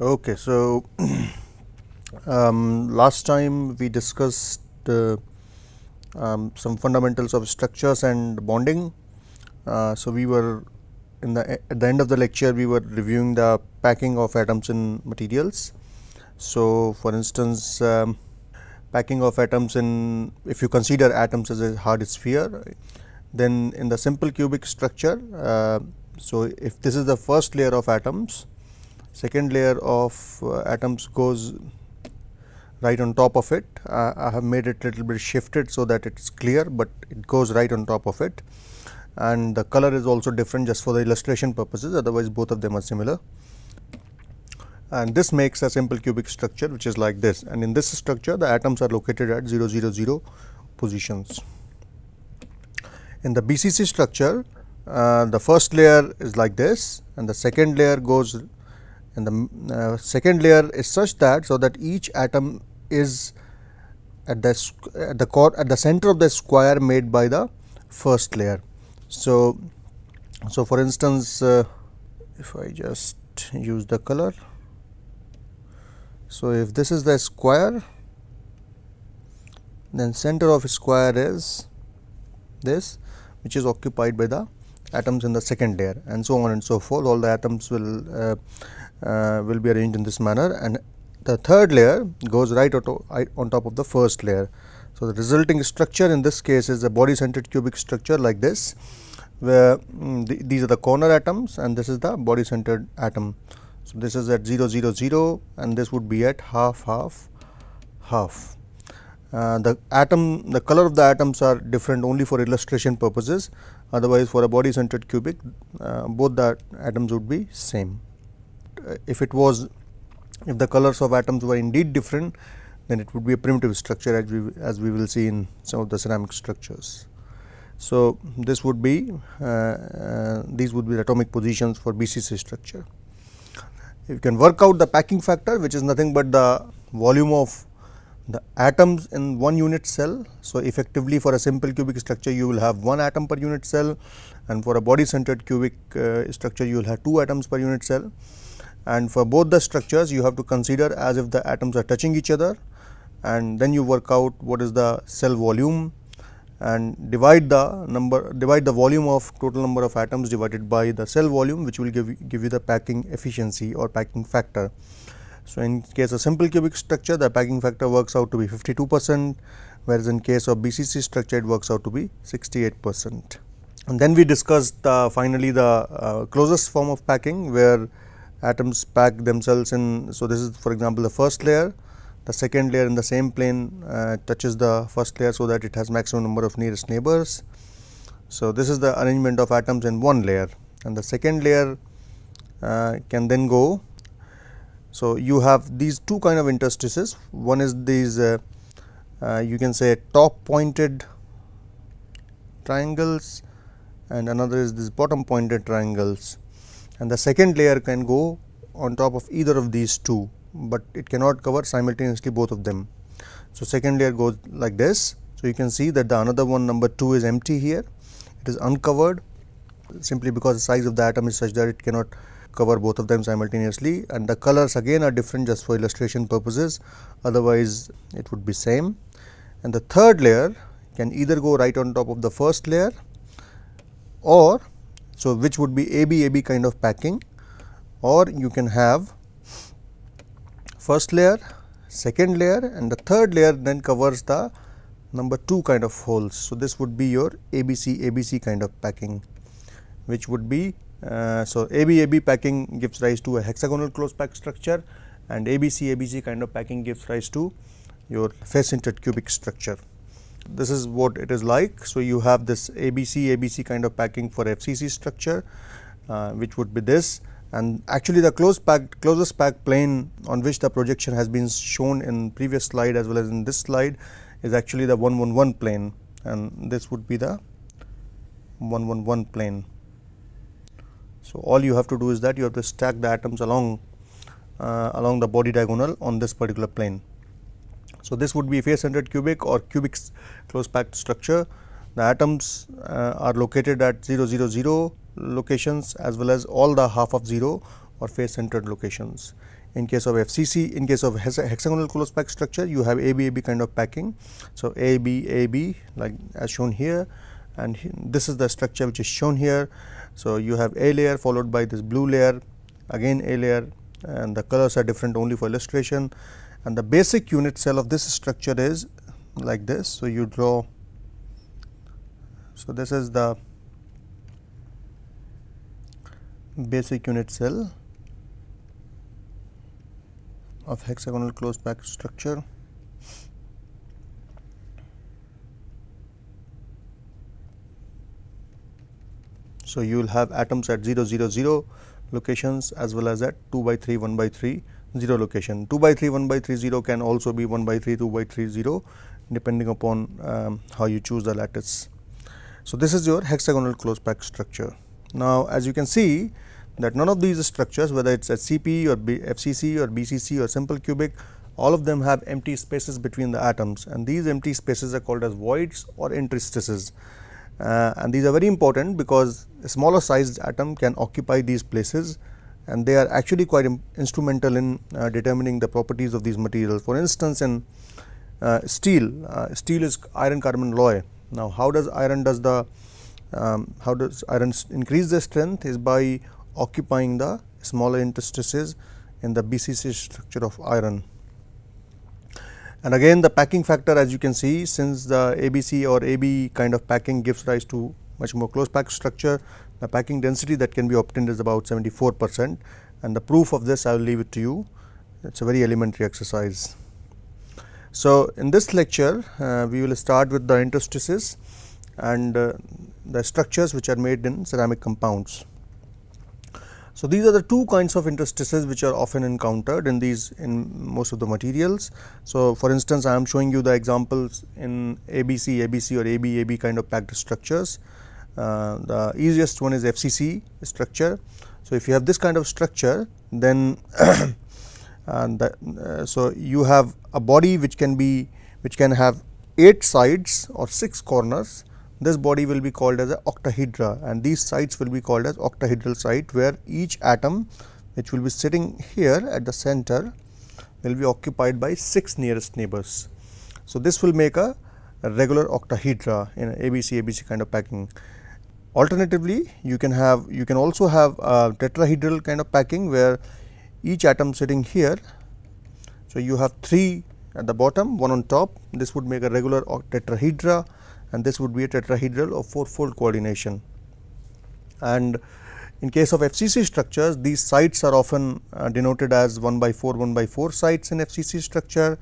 Okay, so um, last time we discussed uh, um, some fundamentals of structures and bonding. Uh, so we were in the at the end of the lecture we were reviewing the packing of atoms in materials. So for instance, um, packing of atoms in if you consider atoms as a hard sphere, then in the simple cubic structure. Uh, so if this is the first layer of atoms second layer of uh, atoms goes right on top of it. Uh, I have made it little bit shifted so that it's clear, but it goes right on top of it and the color is also different just for the illustration purposes otherwise both of them are similar. And this makes a simple cubic structure which is like this and in this structure the atoms are located at 0 0 0 positions. In the BCC structure uh, the first layer is like this and the second layer goes and the uh, second layer is such that so that each atom is at the at the core at the center of the square made by the first layer so so for instance uh, if i just use the color so if this is the square then center of square is this which is occupied by the atoms in the second layer and so on and so forth all the atoms will uh, uh, will be arranged in this manner and the third layer goes right on top of the first layer. So, the resulting structure in this case is a body centered cubic structure like this where mm, the, these are the corner atoms and this is the body centered atom. So, this is at 0 0 0 and this would be at half half half. Uh, the atom the color of the atoms are different only for illustration purposes otherwise for a body centered cubic uh, both the atoms would be same. Uh, if it was if the colors of atoms were indeed different then it would be a primitive structure as we as we will see in some of the ceramic structures. So, this would be uh, uh, these would be the atomic positions for BCC structure. You can work out the packing factor which is nothing but the volume of the atoms in one unit cell. So, effectively for a simple cubic structure you will have one atom per unit cell and for a body centered cubic uh, structure you will have two atoms per unit cell and for both the structures you have to consider as if the atoms are touching each other and then you work out what is the cell volume and divide the number divide the volume of total number of atoms divided by the cell volume which will give give you the packing efficiency or packing factor. So, in case of simple cubic structure the packing factor works out to be 52 percent whereas in case of BCC structure it works out to be 68 percent. And then we discussed uh, finally, the uh, closest form of packing where atoms pack themselves in. So, this is for example, the first layer the second layer in the same plane uh, touches the first layer so that it has maximum number of nearest neighbors. So, this is the arrangement of atoms in one layer and the second layer uh, can then go so, you have these two kind of interstices one is these uh, uh, you can say top pointed triangles and another is this bottom pointed triangles and the second layer can go on top of either of these two, but it cannot cover simultaneously both of them. So, second layer goes like this. So, you can see that the another one number 2 is empty here it is uncovered simply because the size of the atom is such that it cannot cover both of them simultaneously and the colors again are different just for illustration purposes otherwise it would be same and the third layer can either go right on top of the first layer or so which would be AB AB kind of packing or you can have first layer second layer and the third layer then covers the number 2 kind of holes. So, this would be your ABC ABC kind of packing which would be uh, so, ABAB packing gives rise to a hexagonal close pack structure and ABC ABC kind of packing gives rise to your face centered cubic structure. This is what it is like. So, you have this ABC ABC kind of packing for FCC structure uh, which would be this and actually the close pack closest pack plane on which the projection has been shown in previous slide as well as in this slide is actually the 111 plane and this would be the 111 plane. So, all you have to do is that you have to stack the atoms along uh, along the body diagonal on this particular plane. So, this would be face centered cubic or cubic close packed structure. The atoms uh, are located at 0, 0, 0 locations as well as all the half of 0 or face centered locations. In case of FCC, in case of hexagonal close packed structure, you have ABAB kind of packing. So, ABAB like as shown here and this is the structure which is shown here. So, you have A layer followed by this blue layer again A layer and the colors are different only for illustration and the basic unit cell of this structure is like this. So, you draw so this is the basic unit cell of hexagonal closed pack structure. So, you will have atoms at 0 0 0 locations as well as at 2 by 3 1 by 3 0 location. 2 by 3 1 by 3 0 can also be 1 by 3 2 by 3 0 depending upon um, how you choose the lattice. So, this is your hexagonal closed pack structure. Now, as you can see that none of these structures whether it is CP or B FCC or BCC or simple cubic all of them have empty spaces between the atoms and these empty spaces are called as voids or interstices. Uh, and these are very important because smaller sized atom can occupy these places and they are actually quite instrumental in uh, determining the properties of these materials. For instance, in uh, steel, uh, steel is iron carbon alloy. Now, how does iron does the um, how does iron increase the strength is by occupying the smaller interstices in the BCC structure of iron. And again the packing factor as you can see since the ABC or AB kind of packing gives rise to much more close packed structure. The packing density that can be obtained is about 74 percent and the proof of this I will leave it to you. It is a very elementary exercise. So, in this lecture uh, we will start with the interstices and uh, the structures which are made in ceramic compounds. So, these are the two kinds of interstices which are often encountered in these in most of the materials. So, for instance I am showing you the examples in ABC, ABC or AB, AB kind of packed structures. Uh, the easiest one is FCC structure. So, if you have this kind of structure then uh, uh, so you have a body which can be which can have 8 sides or 6 corners this body will be called as a octahedra and these sides will be called as octahedral site where each atom which will be sitting here at the center will be occupied by 6 nearest neighbors. So, this will make a regular octahedra in a ABC ABC kind of packing. Alternatively, you can have you can also have a tetrahedral kind of packing where each atom sitting here. So, you have 3 at the bottom, 1 on top, this would make a regular tetrahedra and this would be a tetrahedral of 4 fold coordination. And in case of FCC structures, these sites are often uh, denoted as 1 by 4, 1 by 4 sites in FCC structure,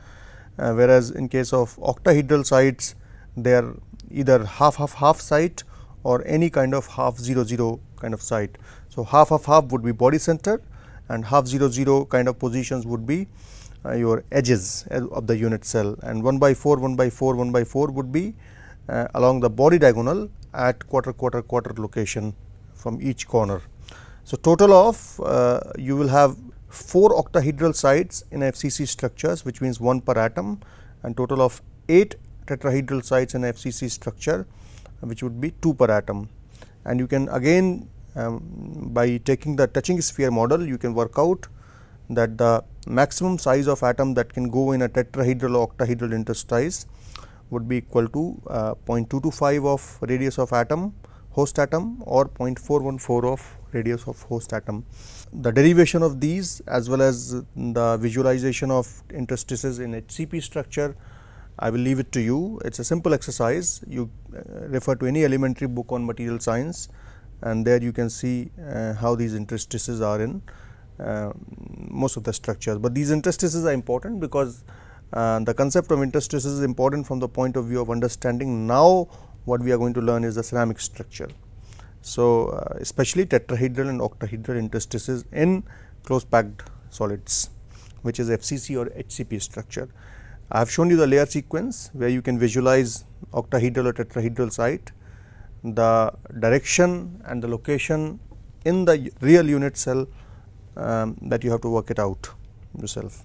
uh, whereas in case of octahedral sites, they are either half, half, half site or any kind of half 0 0 kind of site. So, half of half would be body center and half 0 0 kind of positions would be uh, your edges of the unit cell and 1 by 4 1 by 4 1 by 4 would be uh, along the body diagonal at quarter quarter quarter location from each corner. So, total of uh, you will have 4 octahedral sites in FCC structures which means 1 per atom and total of 8 tetrahedral sites in FCC structure which would be 2 per atom and you can again um, by taking the touching sphere model you can work out that the maximum size of atom that can go in a tetrahedral or octahedral interstice would be equal to uh, 0.225 of radius of atom host atom or 0.414 of radius of host atom. The derivation of these as well as the visualization of interstices in HCP structure I will leave it to you. It is a simple exercise. You uh, refer to any elementary book on material science and there you can see uh, how these interstices are in um, most of the structures. But these interstices are important because uh, the concept of interstices is important from the point of view of understanding now what we are going to learn is the ceramic structure. So, uh, especially tetrahedral and octahedral interstices in close packed solids which is FCC or HCP structure. I have shown you the layer sequence where you can visualize octahedral or tetrahedral site, the direction and the location in the real unit cell um, that you have to work it out yourself.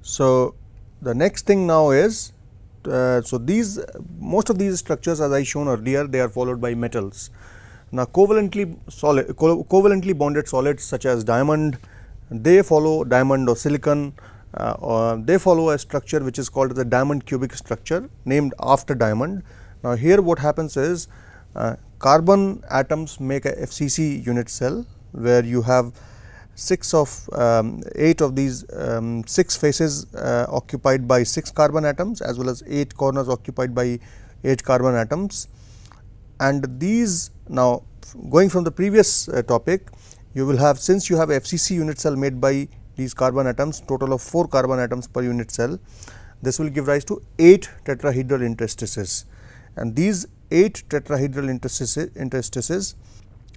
So, the next thing now is uh, so these most of these structures as I shown earlier they are followed by metals. Now covalently solid co covalently bonded solids such as diamond they follow diamond or silicon uh, uh, they follow a structure which is called the diamond cubic structure named after diamond. Now, here what happens is uh, carbon atoms make a FCC unit cell where you have 6 of um, 8 of these um, 6 faces uh, occupied by 6 carbon atoms as well as 8 corners occupied by 8 carbon atoms. And these now going from the previous uh, topic you will have since you have FCC unit cell made by these carbon atoms total of 4 carbon atoms per unit cell. This will give rise to 8 tetrahedral interstices and these 8 tetrahedral interstices, interstices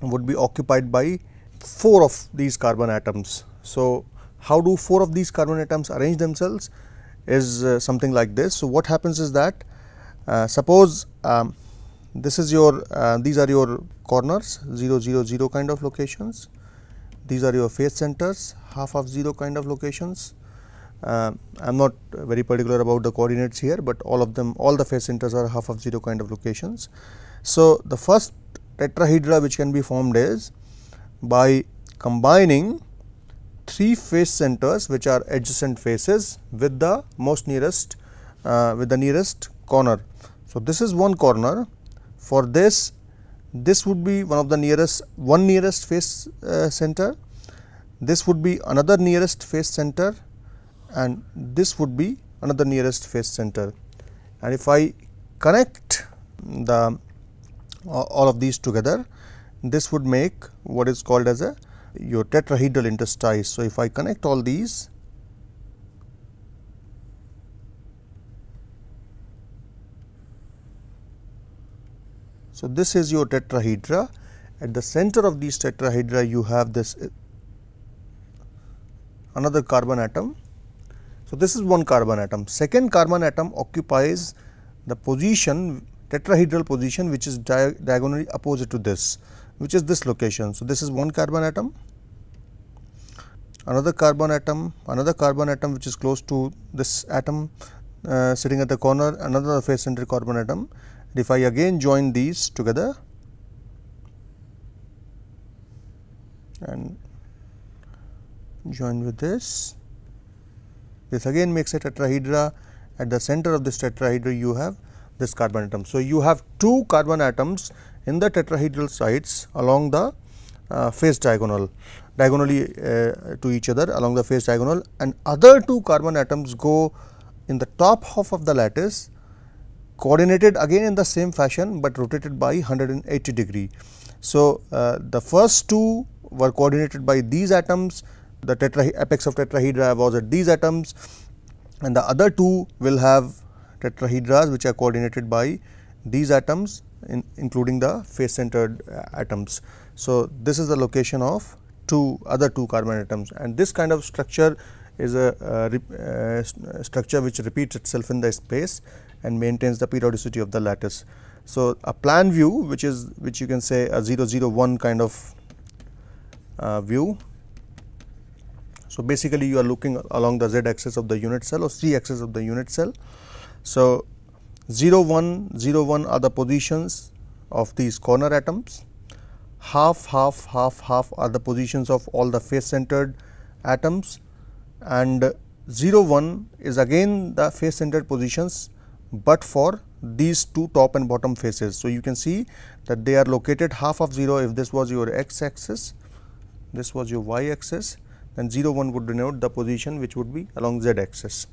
would be occupied by 4 of these carbon atoms. So, how do 4 of these carbon atoms arrange themselves is uh, something like this. So, what happens is that uh, suppose um, this is your uh, these are your corners 0 0 0 kind of locations these are your face centers, half of 0 kind of locations. Uh, I am not very particular about the coordinates here, but all of them, all the face centers are half of 0 kind of locations. So, the first tetrahedra which can be formed is by combining three face centers which are adjacent faces with the most nearest uh, with the nearest corner. So, this is one corner for this this would be one of the nearest one nearest face uh, center this would be another nearest face center and this would be another nearest face center and if i connect the uh, all of these together this would make what is called as a your tetrahedral interstice so if i connect all these So, this is your tetrahedra at the center of these tetrahedra you have this another carbon atom. So, this is one carbon atom second carbon atom occupies the position tetrahedral position which is diagonally opposite to this which is this location. So, this is one carbon atom another carbon atom another carbon atom which is close to this atom uh, sitting at the corner another face centered carbon atom and if I again join these together and join with this, this again makes a tetrahedra at the center of this tetrahedra you have this carbon atom. So, you have two carbon atoms in the tetrahedral sides along the uh, face diagonal diagonally uh, to each other along the face diagonal and other two carbon atoms go in the top half of the lattice coordinated again in the same fashion but rotated by 180 degree. So, uh, the first two were coordinated by these atoms, the tetra apex of tetrahedra was at these atoms and the other two will have tetrahedras which are coordinated by these atoms in including the face centered uh, atoms. So, this is the location of two other two carbon atoms and this kind of structure is a uh, uh, structure which repeats itself in the space and maintains the periodicity of the lattice. So, a plan view which is which you can say a 001 kind of uh, view. So, basically you are looking along the z axis of the unit cell or c axis of the unit cell. So, 0 1 0 1 are the positions of these corner atoms half half half half are the positions of all the face centered atoms and 0 1 is again the face centered positions but for these two top and bottom faces. So, you can see that they are located half of 0 if this was your x axis, this was your y axis then 0 1 would denote the position which would be along z axis.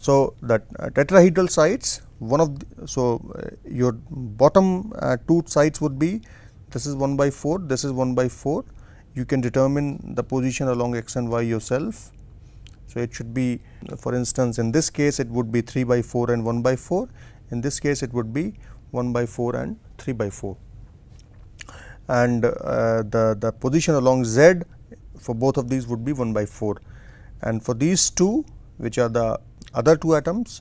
So, that uh, tetrahedral sides one of the, so uh, your bottom uh, two sides would be this is 1 by 4 this is 1 by 4 you can determine the position along x and y yourself so, it should be for instance in this case it would be 3 by 4 and 1 by 4, in this case it would be 1 by 4 and 3 by 4. And uh, the, the position along z for both of these would be 1 by 4 and for these two which are the other two atoms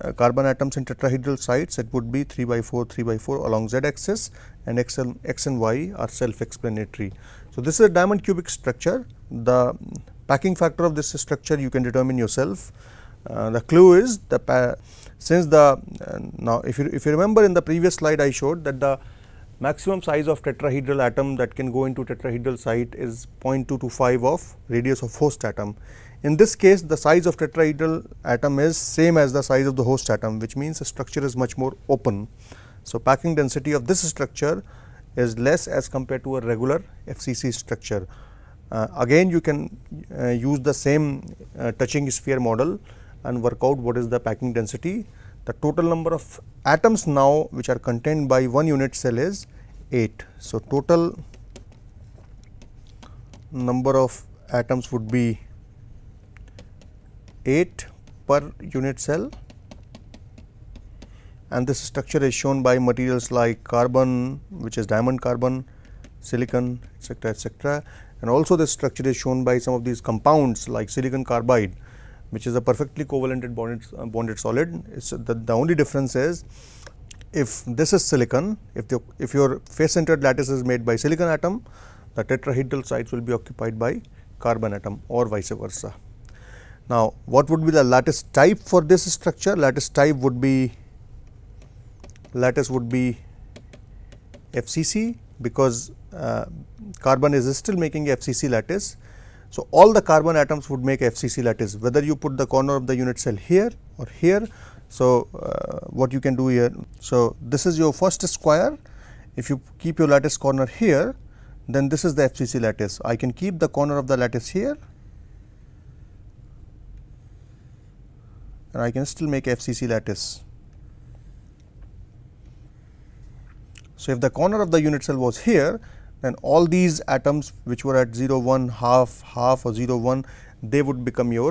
uh, carbon atoms in tetrahedral sites it would be 3 by 4 3 by 4 along z axis and x, and, x and y are self explanatory. So, this is a diamond cubic structure the packing factor of this structure you can determine yourself. Uh, the clue is the since the uh, now if you if you remember in the previous slide I showed that the maximum size of tetrahedral atom that can go into tetrahedral site is 0.225 of radius of host atom. In this case the size of tetrahedral atom is same as the size of the host atom which means the structure is much more open. So, packing density of this structure is less as compared to a regular FCC structure. Uh, again you can uh, use the same uh, touching sphere model and work out what is the packing density. The total number of atoms now which are contained by one unit cell is 8. So, total number of atoms would be 8 per unit cell and this structure is shown by materials like carbon which is diamond carbon, silicon etc., etc and also this structure is shown by some of these compounds like silicon carbide which is a perfectly covalented bonded, uh, bonded solid. The, the, only difference is if this is silicon, if, the, if your face centered lattice is made by silicon atom, the tetrahedral sites will be occupied by carbon atom or vice versa. Now, what would be the lattice type for this structure? Lattice type would be lattice would be FCC because carbon is still making FCC lattice. So, all the carbon atoms would make FCC lattice whether you put the corner of the unit cell here or here. So, uh, what you can do here. So, this is your first square if you keep your lattice corner here then this is the FCC lattice. I can keep the corner of the lattice here and I can still make FCC lattice. So, if the corner of the unit cell was here then all these atoms which were at 0 1 half half or 0 1 they would become your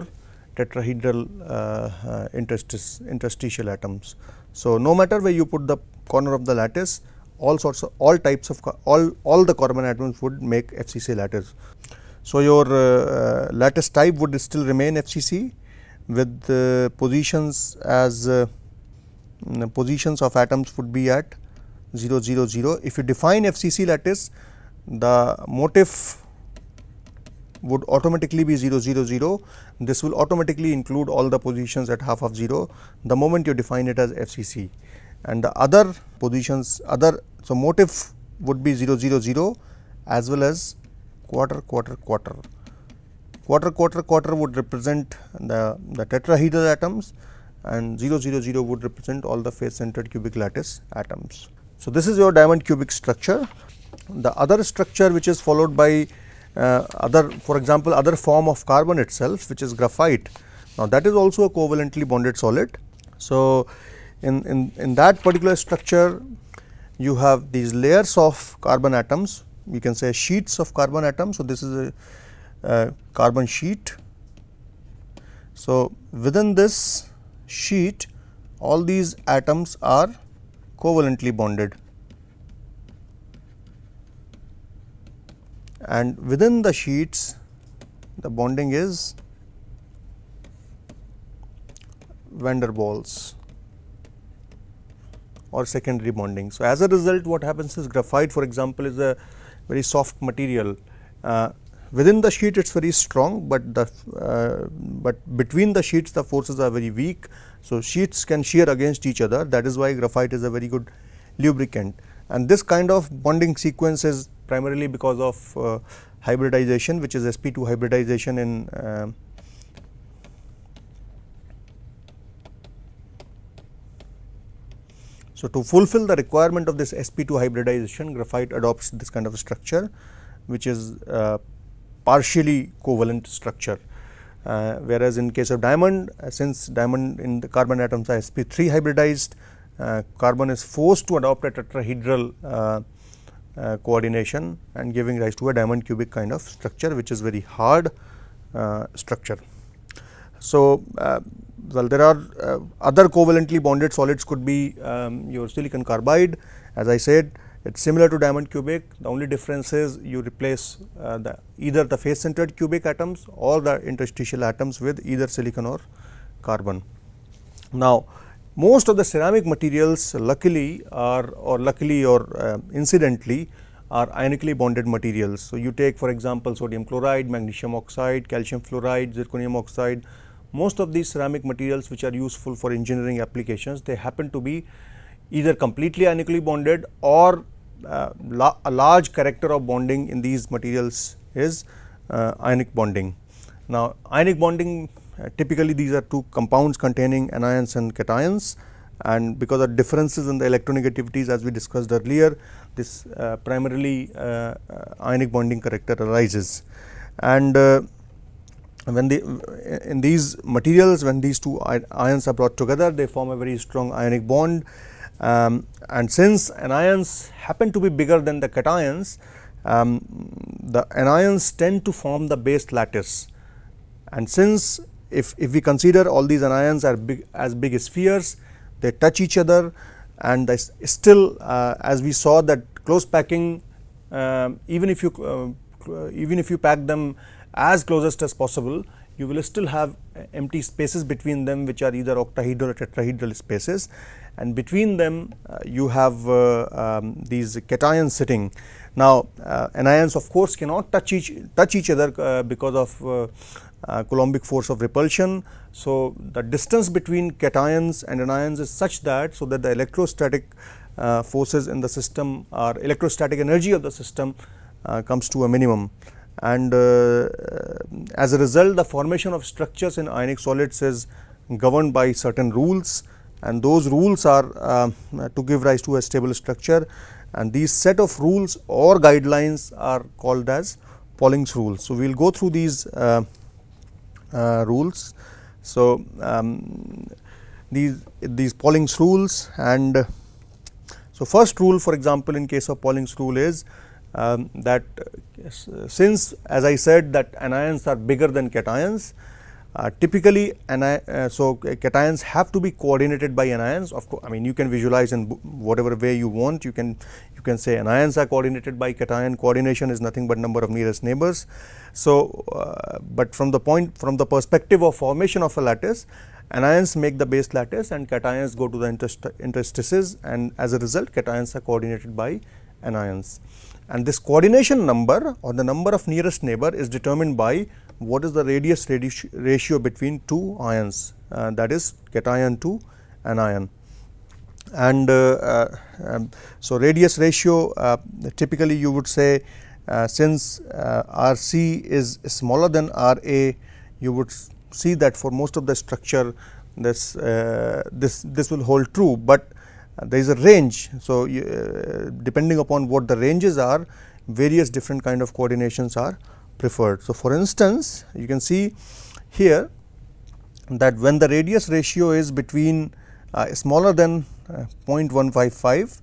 tetrahedral uh, uh, interstitial atoms. So, no matter where you put the corner of the lattice all sorts of all types of all all the carbon atoms would make FCC lattice. So, your uh, uh, lattice type would still remain FCC with uh, positions as uh, mm, positions of atoms would be at 0 0 0. If you define FCC lattice the motif would automatically be 0 0 0 this will automatically include all the positions at half of 0 the moment you define it as FCC and the other positions other so motif would be 0 0 0 as well as quarter quarter quarter quarter quarter quarter would represent the, the tetrahedral atoms and 0 0 0 would represent all the face centered cubic lattice atoms. So, this is your diamond cubic structure the other structure which is followed by uh, other for example, other form of carbon itself which is graphite. Now, that is also a covalently bonded solid. So, in, in, in that particular structure you have these layers of carbon atoms you can say sheets of carbon atoms. So, this is a carbon sheet. So, within this sheet all these atoms are covalently bonded. and within the sheets the bonding is van der Waals or secondary bonding. So, as a result what happens is graphite for example is a very soft material uh, within the sheet it is very strong, but the uh, but between the sheets the forces are very weak. So, sheets can shear against each other that is why graphite is a very good lubricant and this kind of bonding sequence is primarily because of uh, hybridization which is sp2 hybridization in uh, So, to fulfill the requirement of this sp2 hybridization graphite adopts this kind of structure which is uh, partially covalent structure. Uh, whereas, in case of diamond uh, since diamond in the carbon atoms are sp3 hybridized uh, carbon is forced to adopt a tetrahedral uh, uh, coordination and giving rise to a diamond cubic kind of structure which is very hard uh, structure. So, uh, well there are uh, other covalently bonded solids could be um, your silicon carbide as I said it is similar to diamond cubic the only difference is you replace uh, the either the face centered cubic atoms or the interstitial atoms with either silicon or carbon. Now most of the ceramic materials luckily are or luckily or uh, incidentally are ionically bonded materials. So, you take for example, sodium chloride, magnesium oxide, calcium fluoride, zirconium oxide. Most of these ceramic materials which are useful for engineering applications, they happen to be either completely ionically bonded or uh, la a large character of bonding in these materials is uh, ionic bonding. Now, ionic bonding uh, typically these are two compounds containing anions and cations and because of differences in the electronegativities as we discussed earlier this uh, primarily uh, ionic bonding character arises and uh, when the in these materials when these two ions are brought together they form a very strong ionic bond um, and since anions happen to be bigger than the cations um, the anions tend to form the base lattice and since if, if we consider all these anions are big as big spheres, they touch each other and still uh, as we saw that close packing uh, even if you uh, uh, even if you pack them as closest as possible you will still have uh, empty spaces between them which are either octahedral or tetrahedral spaces and between them uh, you have um, these cations sitting. Now anions of course cannot touch each touch each other because of uh, Coulombic force of repulsion. So, the distance between cations and anions is such that so that the electrostatic uh, forces in the system or electrostatic energy of the system uh, comes to a minimum and uh, as a result the formation of structures in ionic solids is governed by certain rules and those rules are uh, to give rise to a stable structure and these set of rules or guidelines are called as Pauling's rules. So, we will go through these uh, uh, rules. So, um, these these Pauling's rules and uh, so first rule for example in case of Pauling's rule is um, that uh, since as I said that anions are bigger than cations uh, typically, uh, so uh, cations have to be coordinated by anions. Of course, I mean you can visualize in whatever way you want. You can you can say anions are coordinated by cation. Coordination is nothing but number of nearest neighbors. So, uh, but from the point from the perspective of formation of a lattice, anions make the base lattice and cations go to the interstices, and as a result, cations are coordinated by anions. And this coordination number or the number of nearest neighbor is determined by what is the radius ratio between two ions uh, that is cation to anion. And uh, uh, um, so, radius ratio uh, typically you would say uh, since RC is smaller than RA you would see that for most of the structure this this this will hold true, but there is a range. So, you, depending upon what the ranges are various different kind of coordinations are preferred. So, for instance, you can see here that when the radius ratio is between uh, smaller than uh, 0.155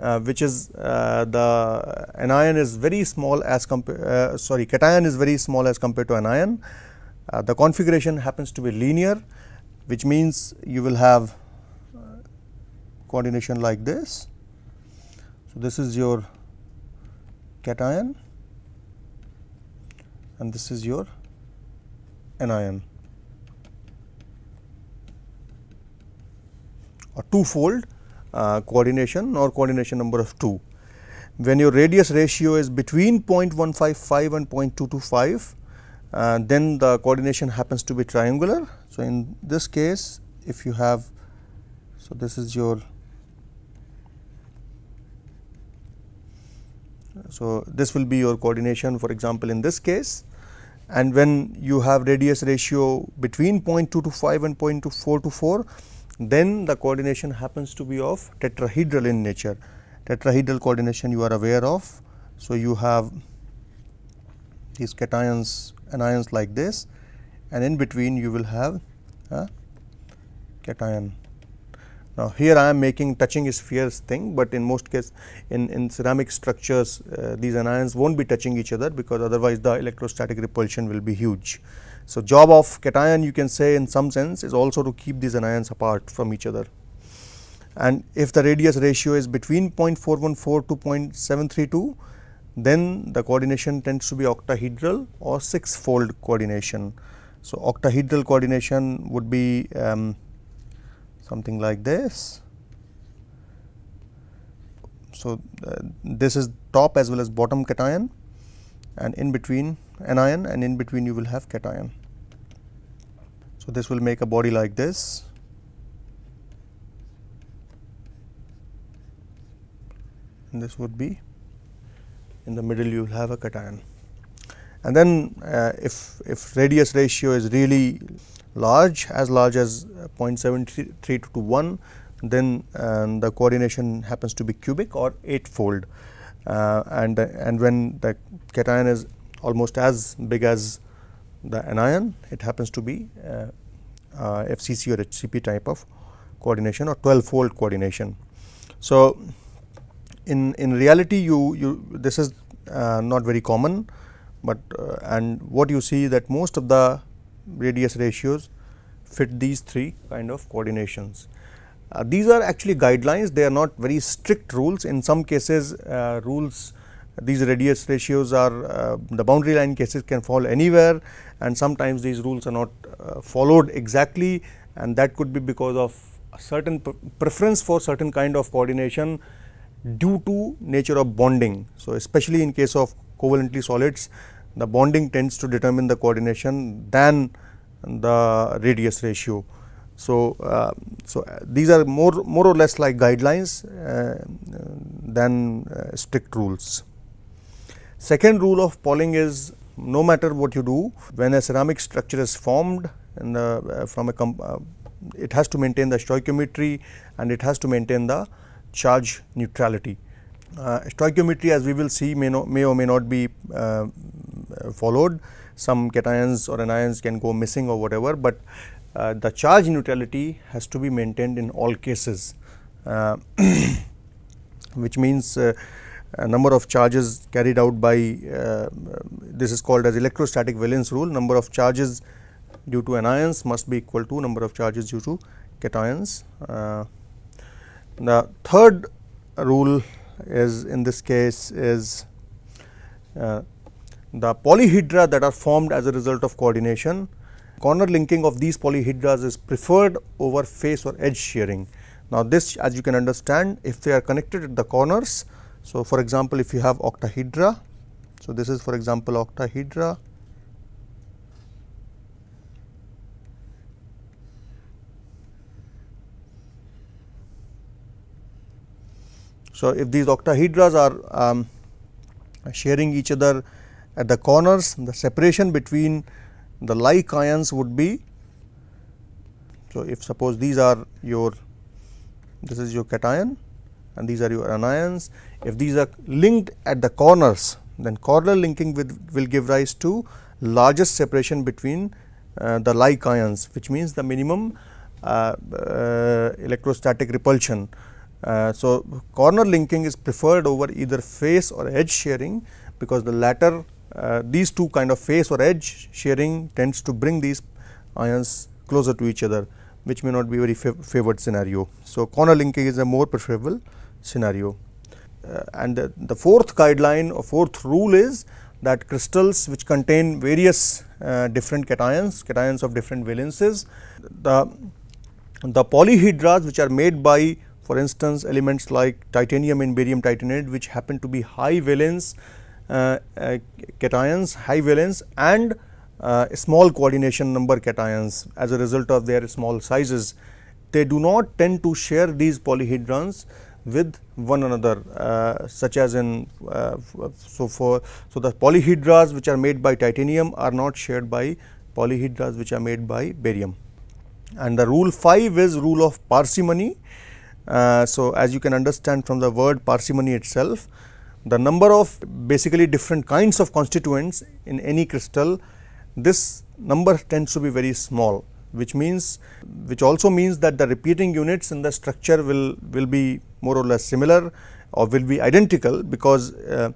uh, which is uh, the anion is very small as compared uh, sorry cation is very small as compared to anion uh, the configuration happens to be linear which means you will have coordination like this so this is your cation and this is your anion a two-fold uh, coordination or coordination number of 2. When your radius ratio is between 0.155 and 0.225 uh, then the coordination happens to be triangular. So, in this case if you have so this is your So, this will be your coordination for example in this case and when you have radius ratio between 0.2 to 5 and 0.4 to 4 then the coordination happens to be of tetrahedral in nature. Tetrahedral coordination you are aware of. So, you have these cations anions like this and in between you will have a cation. Now, here I am making touching is fierce thing, but in most case in, in ceramic structures uh, these anions will not be touching each other because otherwise the electrostatic repulsion will be huge. So, job of cation you can say in some sense is also to keep these anions apart from each other. And if the radius ratio is between 0.414 to 0.732, then the coordination tends to be octahedral or six fold coordination. So, octahedral coordination would be um, something like this. So, uh, this is top as well as bottom cation and in between anion and in between you will have cation. So, this will make a body like this. And this would be in the middle you will have a cation. And then uh, if, if radius ratio is really large as large as uh, 0.73 to 1 then um, the coordination happens to be cubic or eightfold uh, and uh, and when the cation is almost as big as the anion it happens to be uh, uh FCC or HCP type of coordination or 12 fold coordination. So, in in reality you you this is uh, not very common but and what you see that most of the radius ratios fit these three kind of coordinations. Uh, these are actually guidelines, they are not very strict rules. In some cases, uh, rules these radius ratios are uh, the boundary line cases can fall anywhere and sometimes these rules are not uh, followed exactly and that could be because of a certain preference for certain kind of coordination due to nature of bonding. So, especially in case of covalently solids, the bonding tends to determine the coordination than the radius ratio. So, uh, so uh, these are more more or less like guidelines uh, than uh, strict rules. Second rule of Pauling is no matter what you do when a ceramic structure is formed uh, from a uh, it has to maintain the stoichiometry and it has to maintain the charge neutrality. Uh, stoichiometry as we will see may, no, may or may not be uh, followed. Some cations or anions can go missing or whatever, but uh, the charge neutrality has to be maintained in all cases, which means a number of charges carried out by uh, this is called as electrostatic valence rule number of charges due to anions must be equal to number of charges due to cations. Uh, the third rule is in this case is uh, the polyhedra that are formed as a result of coordination. Corner linking of these polyhedras is preferred over face or edge shearing. Now, this as you can understand if they are connected at the corners. So, for example, if you have octahedra, so this is for example octahedra So, if these octahedras are um, sharing each other at the corners, the separation between the like ions would be. So, if suppose these are your this is your cation and these are your anions. If these are linked at the corners, then corner linking with, will give rise to largest separation between uh, the like ions, which means the minimum uh, uh, electrostatic repulsion. Uh, so, corner linking is preferred over either face or edge shearing because the latter uh, these two kind of face or edge shearing tends to bring these ions closer to each other which may not be very fav favored scenario. So, corner linking is a more preferable scenario. Uh, and the, the, fourth guideline or fourth rule is that crystals which contain various uh, different cations, cations of different valences, the, the polyhedras which are made by for instance, elements like titanium and barium titanate which happen to be high valence uh, uh, cations, high valence and uh, small coordination number cations as a result of their small sizes. They do not tend to share these polyhedrons with one another uh, such as in uh, so for so the polyhedras which are made by titanium are not shared by polyhedras which are made by barium and the rule 5 is rule of parsimony uh, so, as you can understand from the word parsimony itself, the number of basically different kinds of constituents in any crystal, this number tends to be very small which means which also means that the repeating units in the structure will will be more or less similar or will be identical because uh,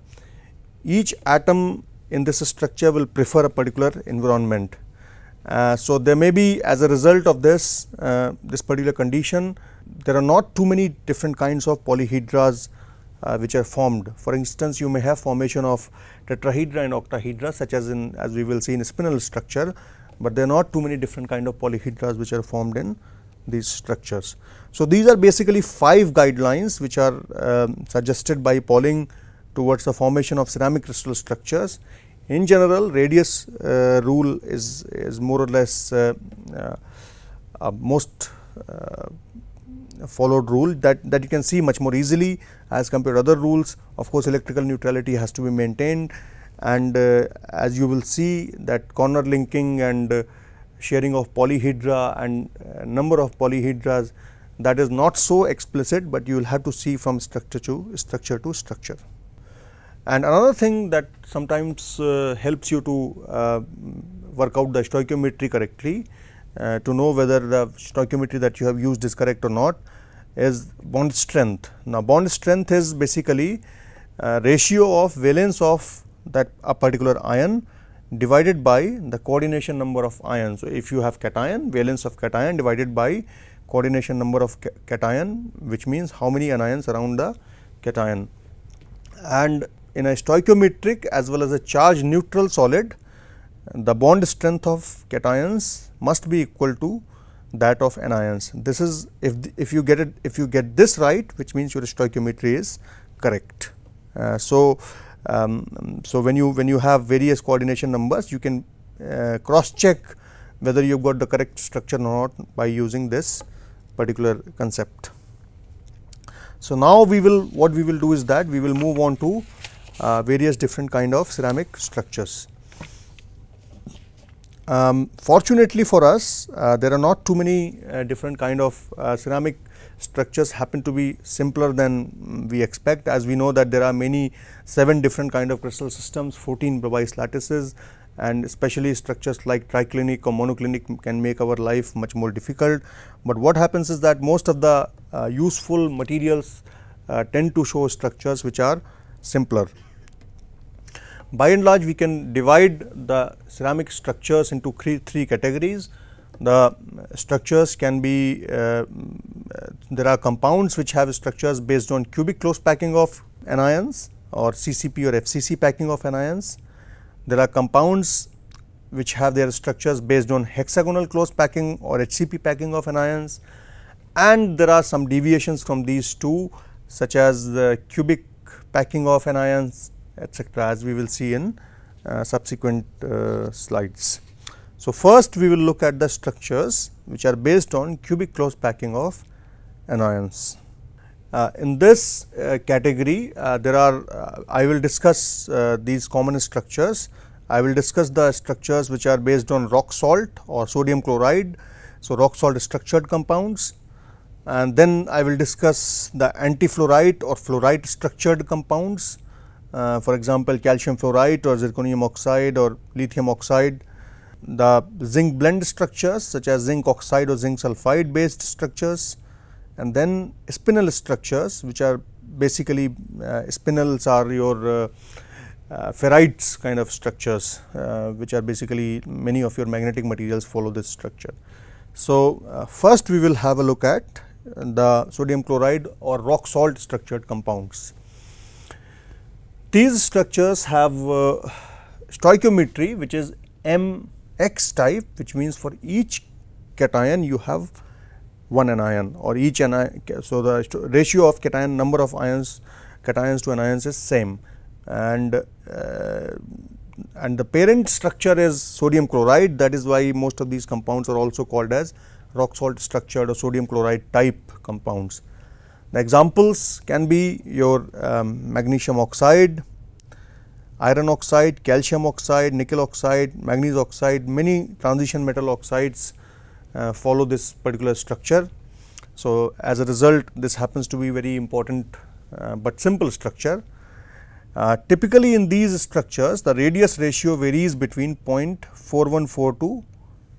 each atom in this structure will prefer a particular environment. Uh, so, there may be as a result of this, uh, this particular condition, there are not too many different kinds of polyhedras uh, which are formed. For instance, you may have formation of tetrahedra and octahedra such as in as we will see in spinal structure, but there are not too many different kind of polyhedras which are formed in these structures. So, these are basically five guidelines which are um, suggested by Pauling towards the formation of ceramic crystal structures. In general, radius uh, rule is, is more or less uh, uh most uh, followed rule that, that you can see much more easily as compared to other rules. Of course, electrical neutrality has to be maintained and uh, as you will see that corner linking and uh, sharing of polyhedra and uh, number of polyhedras that is not so explicit, but you will have to see from structure to structure to structure. And another thing that sometimes uh, helps you to uh, work out the stoichiometry correctly uh, to know whether the stoichiometry that you have used is correct or not is bond strength. Now, bond strength is basically uh, ratio of valence of that a particular ion divided by the coordination number of ions. So, if you have cation valence of cation divided by coordination number of ca cation which means how many anions around the cation. And in a stoichiometric as well as a charge neutral solid the bond strength of cations must be equal to that of anions. This is if the, if you get it if you get this right, which means your stoichiometry is correct. Uh, so um, so when you when you have various coordination numbers, you can uh, cross check whether you've got the correct structure or not by using this particular concept. So now we will what we will do is that we will move on to uh, various different kind of ceramic structures. Um, fortunately for us, uh, there are not too many uh, different kind of uh, ceramic structures happen to be simpler than we expect as we know that there are many 7 different kind of crystal systems, 14 Bravais lattices and especially structures like triclinic or monoclinic can make our life much more difficult. But what happens is that most of the uh, useful materials uh, tend to show structures which are simpler by and large we can divide the ceramic structures into three, categories. The structures can be, uh, there are compounds which have structures based on cubic close packing of anions or CCP or FCC packing of anions. There are compounds which have their structures based on hexagonal close packing or HCP packing of anions and there are some deviations from these two such as the cubic packing of anions etc. as we will see in uh, subsequent uh, slides. So, first we will look at the structures which are based on cubic close packing of anions. Uh, in this uh, category uh, there are uh, I will discuss these common structures. I will discuss the structures which are based on rock salt or sodium chloride. So, rock salt structured compounds and then I will discuss the antifluorite or fluorite structured compounds uh, for example, calcium fluoride or zirconium oxide or lithium oxide. The zinc blend structures such as zinc oxide or zinc sulfide based structures and then spinel structures which are basically uh, spinels are your uh, uh ferrites kind of structures uh, which are basically many of your magnetic materials follow this structure. So, first we will have a look at the sodium chloride or rock salt structured compounds. These structures have uh, stoichiometry which is MX type which means for each cation you have one anion or each anion. So, the ratio of cation number of ions cations to anions is same and uh, and the parent structure is sodium chloride that is why most of these compounds are also called as rock salt structured or sodium chloride type compounds. The examples can be your um, magnesium oxide, iron oxide, calcium oxide, nickel oxide, manganese oxide, many transition metal oxides uh, follow this particular structure. So, as a result this happens to be very important uh, but simple structure. Uh, typically in these structures the radius ratio varies between 0.414 to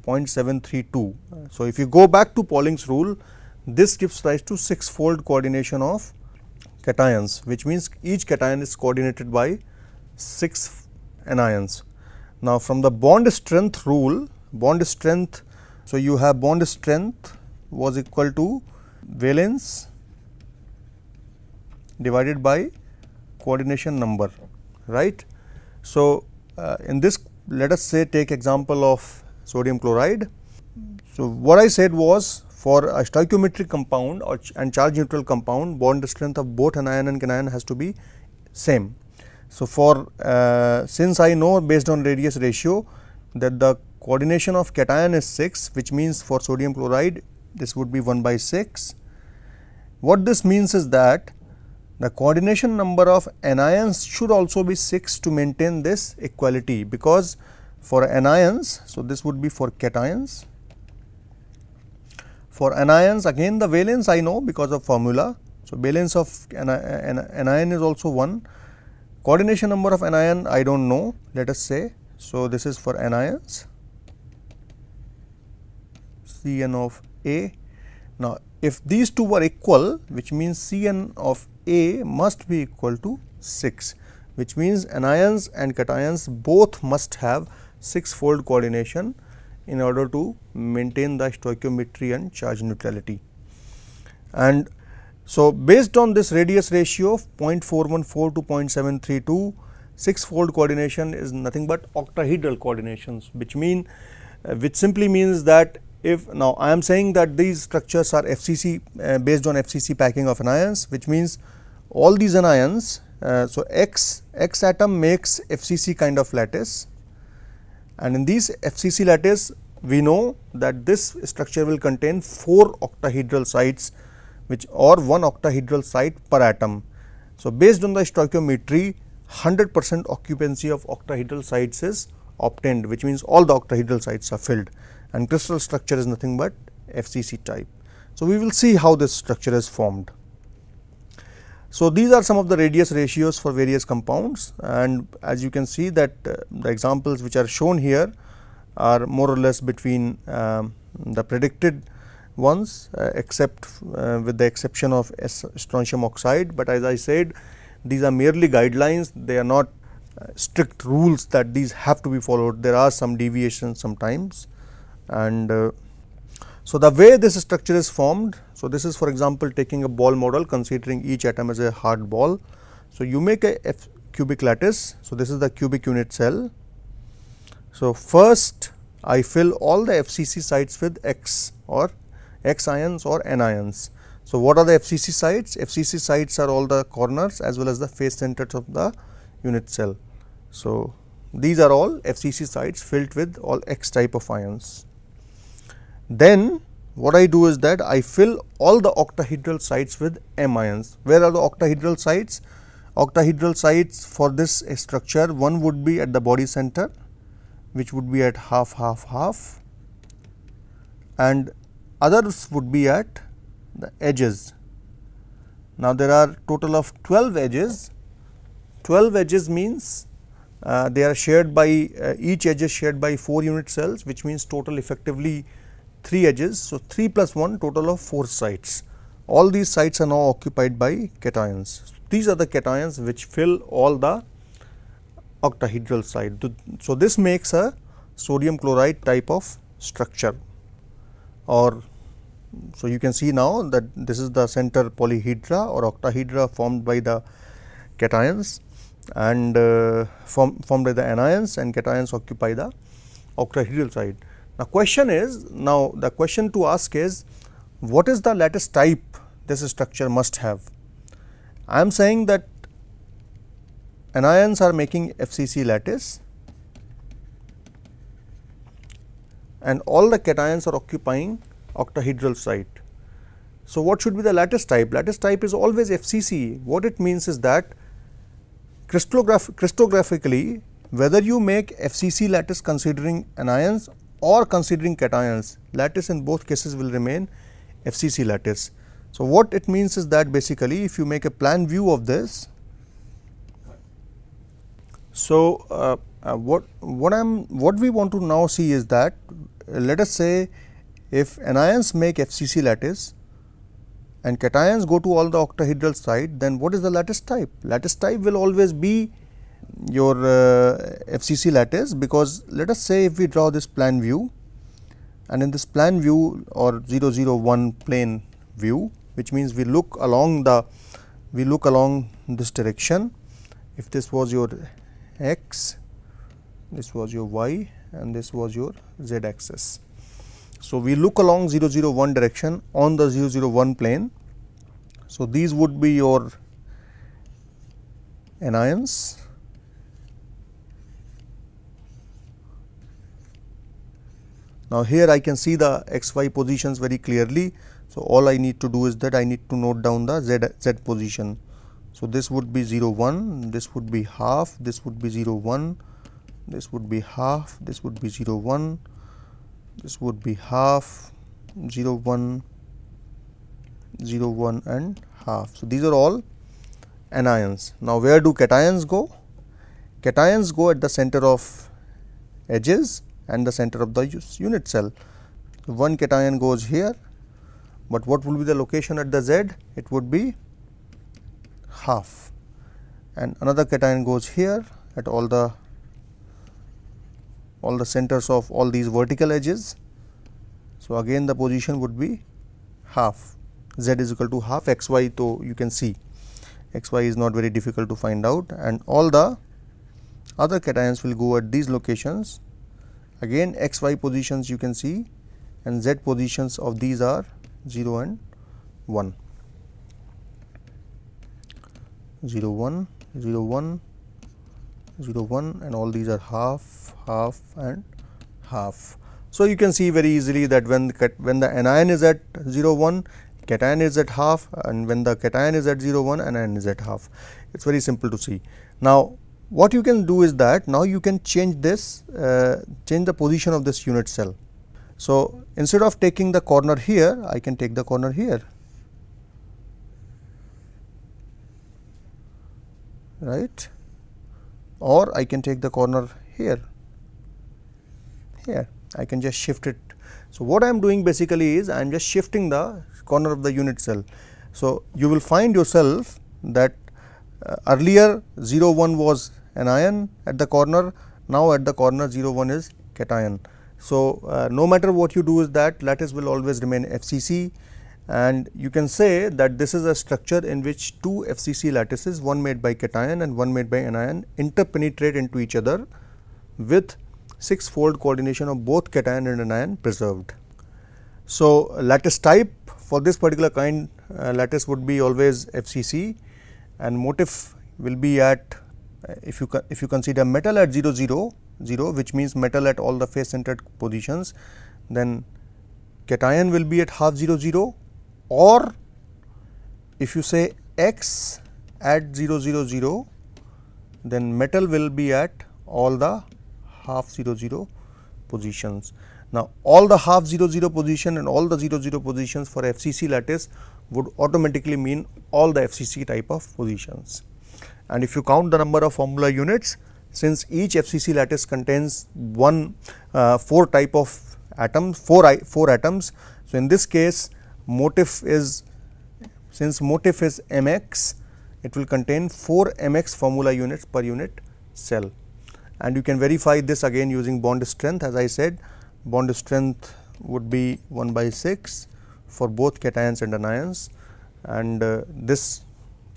0.732. So, if you go back to Pauling's rule this gives rise to six-fold coordination of cations, which means each cation is coordinated by six anions. Now, from the bond strength rule, bond strength, so you have bond strength was equal to valence divided by coordination number, right. So, uh, in this let us say take example of sodium chloride. So, what I said was for a stoichiometric compound or ch and charge neutral compound bond strength of both anion and cation has to be same. So, for uh, since I know based on radius ratio that the coordination of cation is 6 which means for sodium chloride this would be 1 by 6. What this means is that the coordination number of anions should also be 6 to maintain this equality because for anions, so this would be for cations for anions again the valence I know because of formula. So, valence of an, anion is also 1. Coordination number of anion I do not know let us say. So, this is for anions Cn of A. Now, if these two were equal which means Cn of A must be equal to 6 which means anions and cations both must have 6 fold coordination in order to maintain the stoichiometry and charge neutrality. And so, based on this radius ratio of 0.414 to 0.732, 6 fold coordination is nothing but octahedral coordinations which mean uh, which simply means that if now I am saying that these structures are FCC uh, based on FCC packing of anions which means all these anions uh, so X X atom makes FCC kind of lattice and in these FCC lattice, we know that this structure will contain 4 octahedral sites which or 1 octahedral site per atom. So, based on the stoichiometry 100 percent occupancy of octahedral sites is obtained which means all the octahedral sites are filled and crystal structure is nothing but FCC type. So, we will see how this structure is formed. So, these are some of the radius ratios for various compounds and as you can see that uh, the examples which are shown here are more or less between um, the predicted ones uh, except uh, with the exception of strontium oxide, but as I said these are merely guidelines they are not uh, strict rules that these have to be followed there are some deviations sometimes and uh, so the way this structure is formed so, this is for example taking a ball model considering each atom as a hard ball. So, you make a F cubic lattice. So, this is the cubic unit cell. So, first I fill all the FCC sites with X or X ions or N ions. So, what are the FCC sites? FCC sites are all the corners as well as the face centers of the unit cell. So, these are all FCC sites filled with all X type of ions. Then what I do is that I fill all the octahedral sites with M ions. Where are the octahedral sites? Octahedral sites for this structure, one would be at the body center, which would be at half, half, half and others would be at the edges. Now, there are total of 12 edges, 12 edges means uh, they are shared by uh, each edge is shared by 4 unit cells which means total effectively 3 edges. So, 3 plus 1 total of 4 sites. All these sites are now occupied by cations. these are the cations which fill all the octahedral side. So, this makes a sodium chloride type of structure or so you can see now that this is the center polyhedra or octahedra formed by the cations and uh, form, formed by the anions and cations occupy the octahedral side. Now, question is now the question to ask is what is the lattice type this structure must have? I am saying that anions are making FCC lattice and all the cations are occupying octahedral site. So, what should be the lattice type? Lattice type is always FCC. What it means is that crystallograph crystallographically whether you make FCC lattice considering anions or considering cations, lattice in both cases will remain FCC lattice. So, what it means is that basically if you make a plan view of this, so uh, uh, what what I'm what we want to now see is that uh, let us say if anions make FCC lattice and cations go to all the octahedral side, then what is the lattice type? Lattice type will always be your uh, FCC lattice because let us say if we draw this plan view and in this plan view or 001 plane view which means we look along the we look along this direction if this was your x this was your y and this was your z axis. So, we look along 001 direction on the 001 plane. So, these would be your anions Now, here I can see the x y positions very clearly. So, all I need to do is that I need to note down the z, z position. So, this would be 0 1, this would be half, this would be 0 1, this would be half, this would be 0 1, this would be half, 0 1, 0 1 and half. So, these are all anions. Now, where do cations go? Cations go at the center of edges and the center of the unit cell. One cation goes here, but what will be the location at the z? It would be half and another cation goes here at all the all the centers of all these vertical edges. So, again the position would be half z is equal to half x y. So, you can see x y is not very difficult to find out and all the other cations will go at these locations again x y positions you can see and z positions of these are 0 and 1 0 1 0 1 0 1 and all these are half half and half so you can see very easily that when the when the anion is at 0 1 cation is at half and when the cation is at 0 1 anion is at half it's very simple to see now what you can do is that now you can change this, uh, change the position of this unit cell. So, instead of taking the corner here, I can take the corner here, right, or I can take the corner here, here, I can just shift it. So, what I am doing basically is I am just shifting the corner of the unit cell. So, you will find yourself that uh, earlier 0 1 was anion at the corner now at the corner 01 is cation. So, uh, no matter what you do is that lattice will always remain FCC and you can say that this is a structure in which two FCC lattices one made by cation and one made by anion interpenetrate into each other with six fold coordination of both cation and anion preserved. So, lattice type for this particular kind uh, lattice would be always FCC and motif will be at if you if you consider metal at 0 0 0 which means metal at all the face centered positions then cation will be at half 0 0 or if you say x at 0 0 0 then metal will be at all the half 0 0 positions. Now, all the half 0 0 position and all the 0 0 positions for FCC lattice would automatically mean all the FCC type of positions and if you count the number of formula units since each FCC lattice contains one uh, four type of atoms four I, four atoms. So, in this case motif is since motif is mx it will contain 4 mx formula units per unit cell and you can verify this again using bond strength as I said bond strength would be 1 by 6 for both cations and anions and uh, this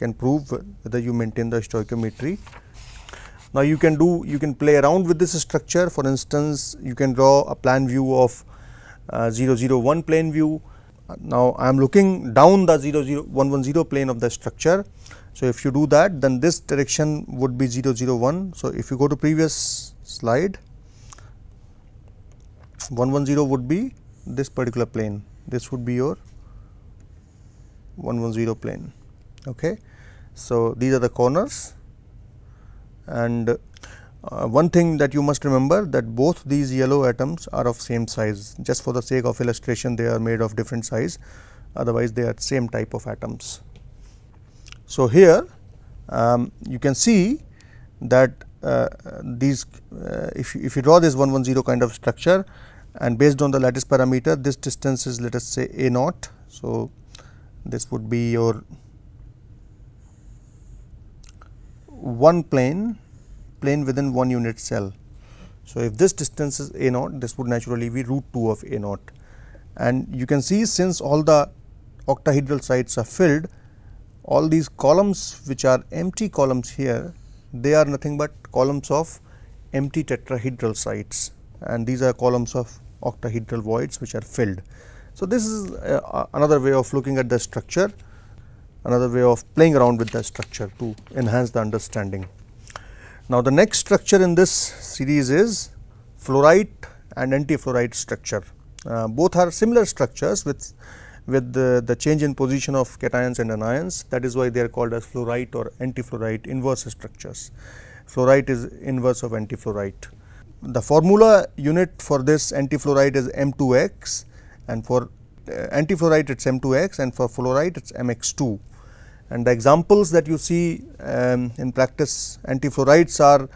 can prove whether you maintain the stoichiometry. Now, you can do you can play around with this structure for instance you can draw a plan view of uh, 001 plane view. Now, I am looking down the 00110 plane of the structure. So, if you do that then this direction would be 001. So, if you go to previous slide 110 would be this particular plane this would be your 110 plane okay so, these are the corners and uh, one thing that you must remember that both these yellow atoms are of same size just for the sake of illustration they are made of different size otherwise they are same type of atoms. So, here um, you can see that uh, these uh, if, you, if you draw this 110 kind of structure and based on the lattice parameter this distance is let us say a naught. So, this would be your one plane, plane within one unit cell. So, if this distance is a naught, this would naturally be root 2 of a naught. And you can see since all the octahedral sides are filled, all these columns which are empty columns here, they are nothing but columns of empty tetrahedral sites and these are columns of octahedral voids which are filled. So, this is uh, another way of looking at the structure another way of playing around with the structure to enhance the understanding. Now, the next structure in this series is fluorite and antifluorite structure. Uh, both are similar structures with with the, the, change in position of cations and anions that is why they are called as fluorite or antifluorite inverse structures. Fluorite is inverse of antifluorite. The formula unit for this antifluorite is M2X and for uh, antifluorite it is M2X and for fluorite it is MX2 and the examples that you see um, in practice antifluorides are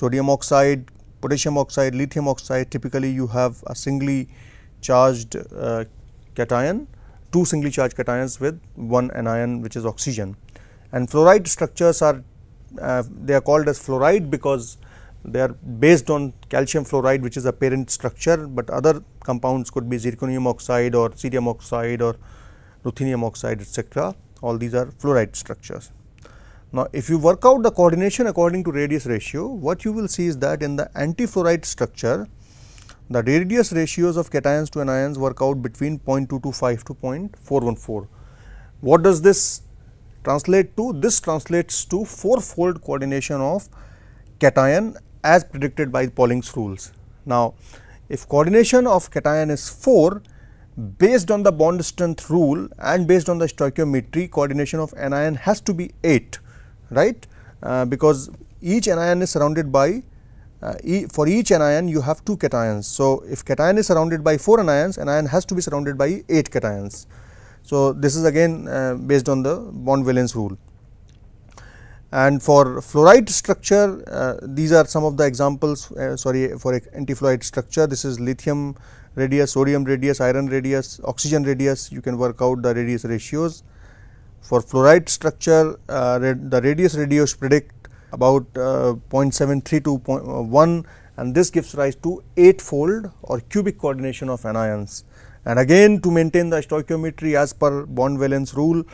sodium oxide, potassium oxide, lithium oxide typically you have a singly charged uh, cation, two singly charged cations with one anion which is oxygen. And fluoride structures are uh, they are called as fluoride because they are based on calcium fluoride which is a parent structure, but other compounds could be zirconium oxide or cerium oxide or ruthenium oxide etc all these are fluoride structures. Now, if you work out the coordination according to radius ratio, what you will see is that in the antifluoride structure, the radius ratios of cations to anions work out between 0.225 to 0.414. What does this translate to? This translates to fourfold coordination of cation as predicted by Pauling's rules. Now, if coordination of cation is 4, based on the bond strength rule and based on the stoichiometry coordination of anion has to be 8 right uh, because each anion is surrounded by uh, e for each anion you have 2 cations. So, if cation is surrounded by 4 anions anion has to be surrounded by 8 cations. So, this is again uh, based on the bond valence rule and for fluoride structure uh, these are some of the examples uh, sorry for anti-fluoride structure this is lithium radius, sodium radius, iron radius, oxygen radius, you can work out the radius ratios. For fluoride structure, uh, rad the radius radios predict about uh, 0.73 to uh, 0.1 and this gives rise to 8 fold or cubic coordination of anions. And again to maintain the stoichiometry as per bond valence rule,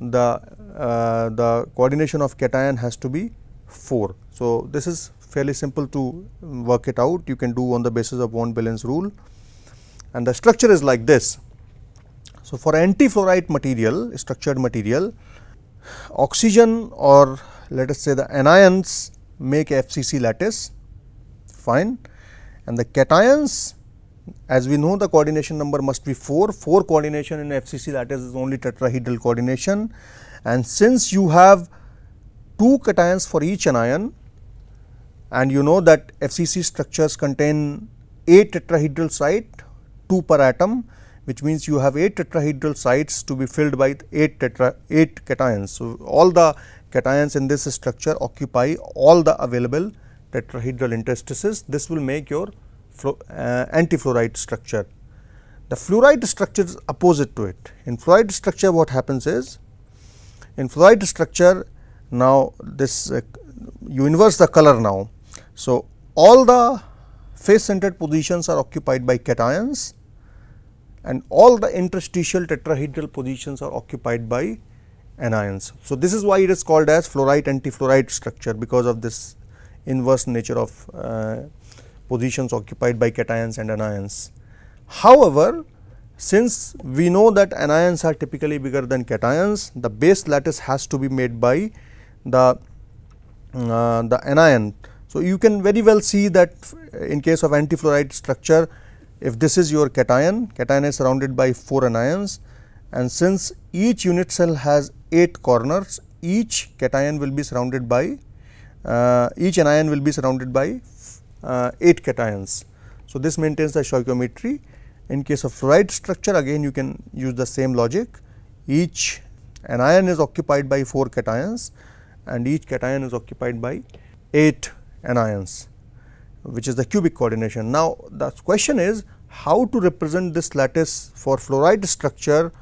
the, uh, the coordination of cation has to be 4. So, this is fairly simple to um, work it out, you can do on the basis of bond valence rule and the structure is like this. So, for anti-fluorite material, structured material, oxygen or let us say the anions make FCC lattice fine and the cations as we know the coordination number must be 4, 4 coordination in FCC lattice is only tetrahedral coordination and since you have 2 cations for each anion and you know that FCC structures contain 8 tetrahedral site 2 per atom which means you have 8 tetrahedral sites to be filled by 8 tetra 8 cations. So, all the cations in this structure occupy all the available tetrahedral interstices. This will make your anti uh, antifluoride structure. The fluoride structure is opposite to it. In fluoride structure what happens is in fluoride structure now this uh, you inverse the color now. So, all the face centered positions are occupied by cations and all the interstitial tetrahedral positions are occupied by anions. So, this is why it is called as fluorite antifluorite structure because of this inverse nature of uh, positions occupied by cations and anions. However, since we know that anions are typically bigger than cations, the base lattice has to be made by the, uh, the anion so, you can very well see that in case of antifluoride structure if this is your cation, cation is surrounded by 4 anions and since each unit cell has 8 corners each cation will be surrounded by uh, each anion will be surrounded by uh, 8 cations. So, this maintains the stoichiometry in case of fluoride structure again you can use the same logic each anion is occupied by 4 cations and each cation is occupied by 8 anions which is the cubic coordination. Now, the question is how to represent this lattice for fluoride structure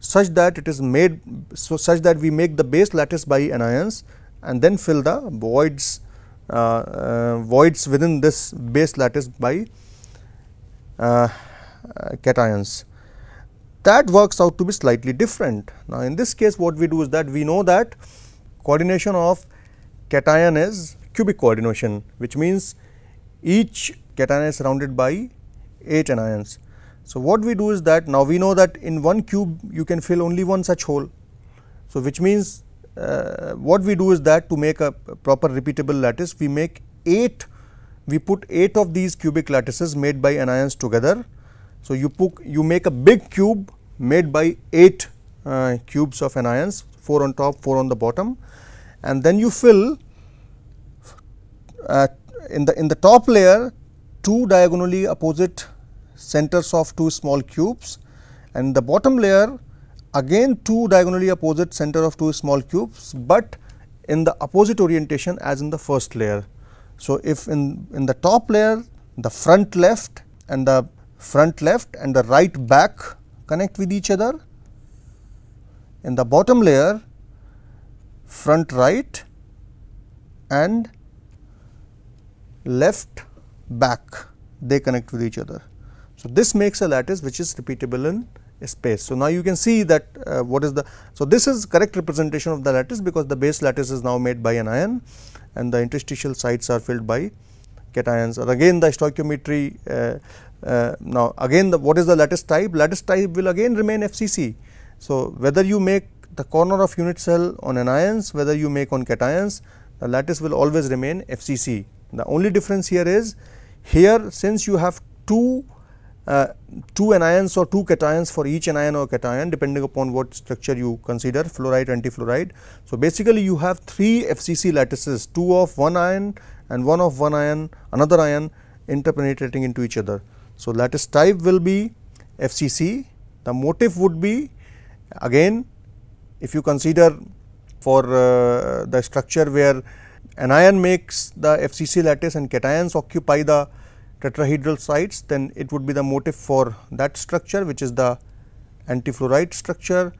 such that it is made so such that we make the base lattice by anions and then fill the voids uh, uh, voids within this base lattice by uh, uh cations. That works out to be slightly different. Now, in this case what we do is that we know that coordination of cation is cubic coordination which means each cation is surrounded by 8 anions. So, what we do is that now we know that in one cube you can fill only one such hole. So, which means uh, what we do is that to make a proper repeatable lattice we make 8 we put 8 of these cubic lattices made by anions together. So, you, put, you make a big cube made by 8 uh, cubes of anions 4 on top 4 on the bottom and then you fill in the in the top layer two diagonally opposite centers of two small cubes and the bottom layer again two diagonally opposite center of two small cubes, but in the opposite orientation as in the first layer. So, if in, in the top layer the front left and the front left and the right back connect with each other, in the bottom layer front right and left, back, they connect with each other. So, this makes a lattice which is repeatable in space. So, now you can see that uh, what is the, so this is correct representation of the lattice because the base lattice is now made by an ion and the interstitial sites are filled by cations again the stoichiometry uh, uh, now again the, what is the lattice type? Lattice type will again remain FCC. So, whether you make the corner of unit cell on anions, whether you make on cations, the lattice will always remain FCC the only difference here is here since you have two uh, two anions or two cations for each anion or cation depending upon what structure you consider fluoride antifluoride. So, basically you have three FCC lattices two of one ion and one of one ion another ion interpenetrating into each other. So, lattice type will be FCC the motif would be again if you consider for uh, the structure where anion makes the FCC lattice and cations occupy the tetrahedral sites, then it would be the motif for that structure which is the antifluoride structure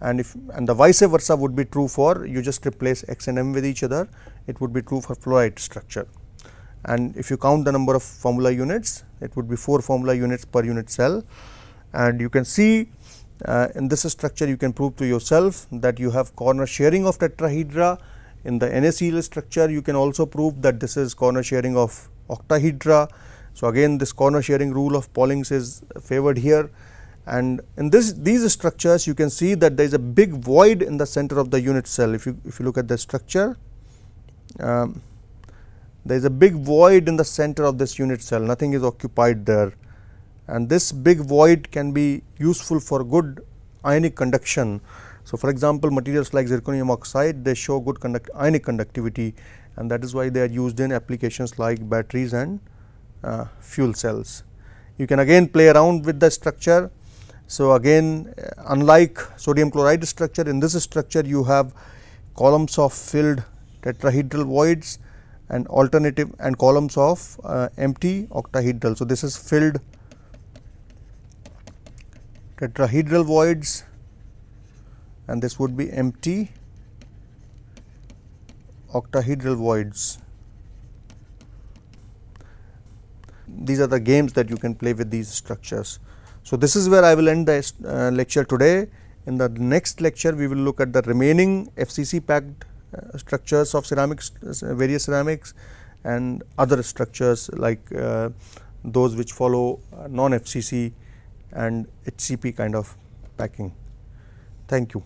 and if and the vice versa would be true for you just replace x and m with each other it would be true for fluoride structure and if you count the number of formula units it would be 4 formula units per unit cell and you can see uh, in this structure you can prove to yourself that you have corner sharing of tetrahedra in the NaCl structure, you can also prove that this is corner sharing of octahedra. So, again this corner sharing rule of Polling's is favored here and in this these structures you can see that there is a big void in the center of the unit cell if you if you look at the structure um, there is a big void in the center of this unit cell nothing is occupied there and this big void can be useful for good ionic conduction so, for example, materials like zirconium oxide they show good conduct ionic conductivity and that is why they are used in applications like batteries and uh, fuel cells. You can again play around with the structure. So, again uh, unlike sodium chloride structure in this structure you have columns of filled tetrahedral voids and alternative and columns of uh, empty octahedral. So, this is filled tetrahedral voids and this would be empty octahedral voids. These are the games that you can play with these structures. So, this is where I will end the uh, lecture today. In the next lecture, we will look at the remaining FCC packed uh, structures of ceramics, uh, various ceramics and other structures like uh, those which follow uh, non-FCC and HCP kind of packing. Thank you.